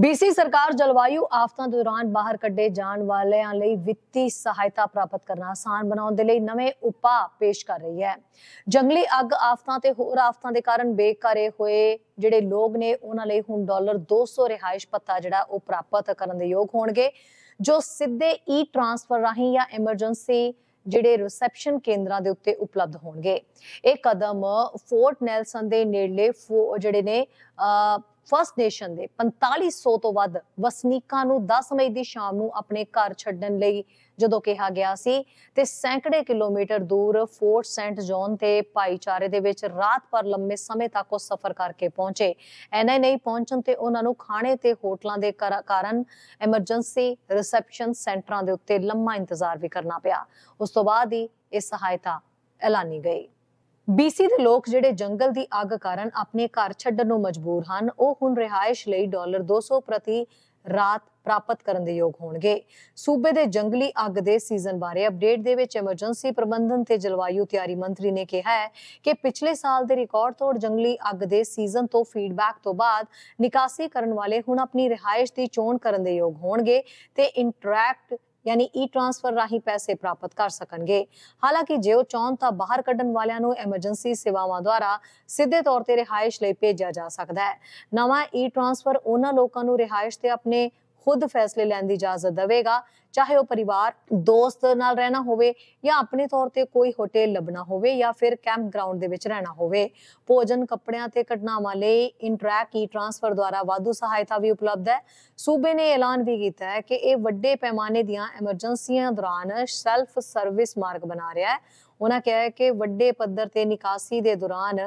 BC ਸਰਕਾਰ ਜਲਵਾਯੂ ਆਫਤਾਂ ਦੌਰਾਨ ਬਾਹਰ ਕੱਢੇ ਜਾਣ ਵਾਲਿਆਂ ਲਈ ਵਿੱਤੀ ਸਹਾਇਤਾ ਪ੍ਰਾਪਤ ਕਰਨਾ ਆਸਾਨ ਬਣਾਉਣ ਦੇ ਲਈ ਨਵੇਂ ਉਪਾਅ ਪੇਸ਼ ਕਰ ਰਹੀ ਹੈ ਜੰਗਲੀ ਅੱਗ ਆਫਤਾਂ ਤੇ ਹੋਰ ਆਫਤਾਂ ਦੇ ਕਾਰਨ ਬੇਕਾਰੇ ਹੋਏ ਜਿਹੜੇ ਲੋਕ ਨੇ ਉਹਨਾਂ ਲਈ ਹੁਣ ਡਾਲਰ 200 ਰਿਹਾਇਸ਼ ਪੱਤਾ ਜਿਹੜਾ ਉਹ ਪ੍ਰਾਪਤ ਕਰਨ ਦੇ ਯੋਗ ਹੋਣਗੇ ਜੋ ਸਿੱਧੇ ਈ ਟ੍ਰਾਂਸਫਰ ਰਾਹੀਂ ਜਾਂ ਐਮਰਜੈਂਸੀ ਜਿਹੜੇ ਰਿਸੈਪਸ਼ਨ ਕੇਂਦਰਾਂ ਦੇ ਉੱਤੇ ਉਪਲਬਧ ਹੋਣਗੇ ਇਹ ਕਦਮ ਫੋਰਟ ਨੈਲਸਨ ਦੇ ਨੇੜਲੇ ਜਿਹੜੇ ਨੇ ਫਸਟ ਨੇਸ਼ਨ ਦੇ 4500 ਤੋਂ ਵੱਧ ਵਸਨੀਕਾਂ ਨੂੰ 10 ਮਈ ਦੀ ਸ਼ਾਮ ਨੂੰ ਆਪਣੇ ਘਰ ਛੱਡਣ ਲਈ ਜਦੋਂ ਕਿਹਾ ਗਿਆ ਸੀ ਤੇ ਸੈਂਕੜੇ ਕਿਲੋਮੀਟਰ ਦੂਰ ਫੋਰਟ ਸੈਂਟ ਜੌਨ ਤੇ ਭਾਈਚਾਰੇ ਦੇ ਵਿੱਚ ਰਾਤ ਪਰ ਲੰਮੇ ਸਮੇਂ ਤੱਕ ਉਹ ਸਫ਼ਰ ਕਰਕੇ ਪਹੁੰਚੇ ਐਨਾ ਨਹੀਂ ਪਹੁੰਚਣ ਤੇ ਉਹਨਾਂ ਨੂੰ ਖਾਣੇ ਤੇ ਹੋਟਲਾਂ ਦੇ ਕਾਰਨ ਐਮਰਜੈਂਸੀ ਰਿਸੈਪਸ਼ਨ ਸੈਂਟਰਾਂ ਦੇ ਉੱਤੇ ਲੰਮਾ ਇੰਤਜ਼ਾਰ ਵੀ ਕਰਨਾ ਪਿਆ ਉਸ ਤੋਂ ਬਾਅਦ ਹੀ ਇਹ ਸਹਾਇਤਾ ਐਲਾਨੀ ਗਈ BC ਦੇ ਲੋਕ ਜਿਹੜੇ ਜੰਗਲ ਦੀ ਅੱਗ ਕਾਰਨ ਆਪਣੇ ਘਰ ਛੱਡਣ ਨੂੰ ਮਜਬੂਰ ਹਨ ਉਹ ਹੁਣ ਰਿਹਾਇਸ਼ ਲਈ ਡਾਲਰ 200 ਪ੍ਰਤੀ ਰਾਤ ਪ੍ਰਾਪਤ ਕਰਨ ਦੇ ਯੋਗ ਹੋਣਗੇ ਸੂਬੇ ਦੇ ਜੰਗਲੀ ਅੱਗ ਦੇ ਸੀਜ਼ਨ ਬਾਰੇ ਅਪਡੇਟ ਦੇ ਵਿੱਚ ਐਮਰਜੈਂਸੀ ਪ੍ਰਬੰਧਨ ਤੇ ਜਲਵਾਯੂ ਤਿਆਰੀ ਮੰਤਰੀ ਨੇ ਕਿਹਾ ਹੈ ਕਿ ਪਿਛਲੇ ਸਾਲ ਦੇ ਰਿਕਾਰਡ ਤੋੜ ਜੰਗਲੀ ਅੱਗ ਦੇ ਸੀਜ਼ਨ ਤੋਂ ਫੀਡਬੈਕ ਤੋਂ ਬਾਅਦ ਨਿਕਾਸੀ ਕਰਨ ਵਾਲੇ ਹੁਣ ਆਪਣੀ ਰਿਹਾਇਸ਼ ਦੀ ਚੋਣ ਕਰਨ ਦੇ ਯੋਗ ਹੋਣਗੇ ਤੇ ਇੰਟਰੈਕਟ ਯਾਨੀ ਈ ਟ੍ਰਾਂਸਫਰ ਰਾਹੀਂ ਪੈਸੇ ਪ੍ਰਾਪਤ ਕਰ ਸਕਣਗੇ ਹਾਲਾਂਕਿ ਜੇ ਉਹ ਚਾਹਣ ਤਾਂ ਬਾਹਰ ਕੱਢਣ ਵਾਲਿਆਂ ਨੂੰ ਐਮਰਜੈਂਸੀ ਸੇਵਾਵਾਂ ਦੁਆਰਾ ਸਿੱਧੇ ਤੌਰ ਤੇ ਰਿਹਾਇਸ਼ ਲਈ ਭੇਜਿਆ ਜਾ ਸਕਦਾ ਹੈ ਨਵਾਂ ਈ ਟ੍ਰਾਂਸਫਰ ਉਹਨਾਂ ਲੋਕਾਂ ਨੂੰ ਰਿਹਾਇਸ਼ ਤੇ ਆਪਣੇ ਖੁਦ ਫੈਸਲੇ ਲੈਣ ਦੀ ਇਜਾਜ਼ਤ ਦੇਵੇਗਾ ਚਾਹੇ ਉਹ ਪਰਿਵਾਰ ਦੋਸਤ ਨਾਲ ਰਹਿਣਾ ਹੋਵੇ ਜਾਂ ਆਪਣੇ ਤੌਰ ਤੇ ਕੋਈ ਹੋਟਲ ਲੱਭਣਾ ਹੋਵੇ ਜਾਂ ਫਿਰ ਕੈਂਪ ਗਰਾਊਂਡ ਦੇ ਵਿੱਚ ਰਹਿਣਾ ਹੋਵੇ ਭੋਜਨ ਕੱਪੜਿਆਂ ਤੇ ਘਟਨਾਵਾਂ ਲਈ ਇੰਟਰੈਕ ਈ ਟ੍ਰਾਂਸਫਰ ਦੁਆਰਾ ਵਾਧੂ ਸਹਾਇਤਾ ਵੀ ਉਪਲਬਧ ਹੈ ਸੂਬੇ ਨੇ ਐਲਾਨ ਵੀ ਕੀਤਾ ਹੈ ਕਿ ਇਹ ਵੱਡੇ ਪੈਮਾਨੇ ਦੀਆਂ ਐਮਰਜੈਂਸੀਆਂ ਦੌਰਾਨ ਸੈਲਫ ਸਰਵਿਸ ਮਾਰਗ ਬਣਾ ਰਿਹਾ ਹੈ ਉਹਨਾਂ ਕਿਹਾ ਹੈ ਕਿ ਵੱਡੇ ਪੱਧਰ ਤੇ ਨਿਕਾਸੀ ਦੇ ਦੌਰਾਨ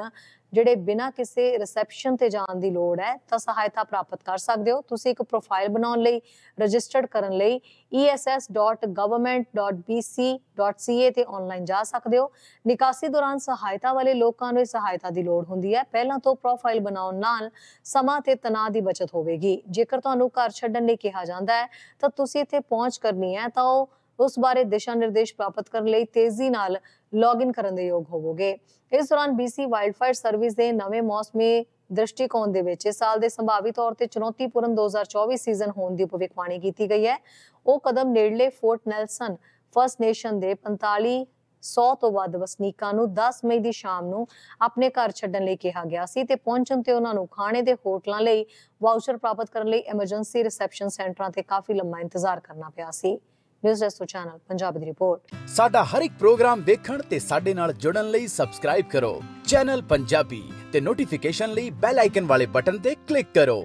ਜਿਹੜੇ ਬਿਨਾਂ ਕਿਸੇ ਰਿਸੈਪਸ਼ਨ ਤੇ ਜਾਣ ਦੀ ਲੋੜ ਹੈ ਤਾਂ ਸਹਾਇਤਾ ਪ੍ਰਾਪਤ ਕਰ ਸਕਦੇ ਹੋ ਤੁਸੀਂ ਇੱਕ ਪ੍ਰੋਫਾਈਲ ਬਣਾਉਣ ਲਈ ਰਜਿਸਟਰਡ ਕਰਨ ਲਈ ess.government.bc.ca ਤੇ ਆਨਲਾਈਨ ਜਾ ਸਕਦੇ ਹੋ ਨਿਕਾਸੀ ਦੌਰਾਨ ਸਹਾਇਤਾ ਵਾਲੇ ਲੋਕਾਂ ਨੂੰ ਸਹਾਇਤਾ ਦੀ ਲੋੜ ਹੁੰਦੀ ਹੈ ਪਹਿਲਾਂ ਤੋਂ ਪ੍ਰੋਫਾਈਲ ਬਣਾਉਣ ਨਾਲ ਸਮਾਂ ਤੇ ਤਣਾਅ ਦੀ ਬਚਤ ਹੋਵੇਗੀ ਜੇਕਰ ਤੁਹਾਨੂੰ ਘਰ ਛੱਡਣ ਲਈ ਕਿਹਾ ਜਾਂਦਾ ਹੈ ਤਾਂ ਤੁਸੀਂ ਇੱਥੇ ਪਹੁੰਚ ਕਰਨੀ ਹੈ ਤਾਂ ਉਹ ਉਸ ਬਾਰੇ ਦਿਸ਼ਾ ਨਿਰਦੇਸ਼ ਪ੍ਰਾਪਤ ਕਰਨ ਲਈ ਤੇਜ਼ੀ ਨਾਲ ਲੌਗਇਨ ਕਰਨ ਦੇ ਯੋਗ ਹੋਵੋਗੇ ਇਸ ਦੌਰਾਨ BC ਵਾਈਲਡਫਾਇਰ ਸਰਵਿਸ ਦੇ ਨਵੇਂ ਮੌਸਮੀ ਦ੍ਰਿਸ਼ਟੀਕੋਣ ਦੇ ਵਿੱਚ ਇਸ ਸਾਲ ਦੇ ਸੰਭਾਵੀ ਤੌਰ ਤੇ ਚੁਣੌਤੀਪੂਰਨ 2024 ਸੀਜ਼ਨ ਹੋਣ ਦੀ ਭਵਿੱਖਬਾਣੀ ਕੀਤੀ ਗਈ ਹੈ ਉਹ ਕਦਮ ਨੇੜਲੇ ਫੋਰਟ ਨੈਲਸਨ ਫਰਸਟ ਨੇਸ਼ਨ ਦੇ 45 100 ਤੋਂ ਵੱਧ ਵਸਨੀਕਾਂ ਨੂੰ 10 ਮਈ ਦੀ ਸ਼ਾਮ ਨੂੰ ਆਪਣੇ ਘਰ ਛੱਡਣ ਲਈ ਕਿਹਾ ਗਿਆ ਸੀ ਤੇ ਪਹੁੰਚਣ ਤੇ ਉਹਨਾਂ ਨੂੰ ਖਾਣੇ ਦੇ ਹੋਟਲਾਂ ਲਈ ਵਾਊਚਰ ਪ੍ਰਾਪਤ ਕਰਨ ਲਈ ਐਮਰਜੈਂਸੀ ਰਿਸੈਪਸ਼ਨ ਸੈਂਟਰਾਂ ਤੇ ਕਾਫੀ ਲੰਮਾ ਇੰਤਜ਼ਾਰ ਕਰਨਾ ਪਿਆ ਸੀ ਨਿਊਜ਼ ਰੈਸੋ ਚੈਨਲ ਪੰਜਾਬ ਦੀ ਰਿਪੋਰਟ ਸਾਡਾ ਹਰ ਇੱਕ ਪ੍ਰੋਗਰਾਮ ਵੇਖਣ ਤੇ ਸਾਡੇ ਨਾਲ ਜੁੜਨ ਲਈ ਸਬਸਕ੍ਰਾਈਬ ਕਰੋ ਚੈਨਲ ਪੰਜਾਬੀ ਤੇ ਨੋਟੀਫਿਕੇਸ਼ਨ ਲਈ ਬੈਲ ਆਈਕਨ ਵਾਲੇ ਬਟਨ ਤੇ ਕਲਿੱਕ ਕਰੋ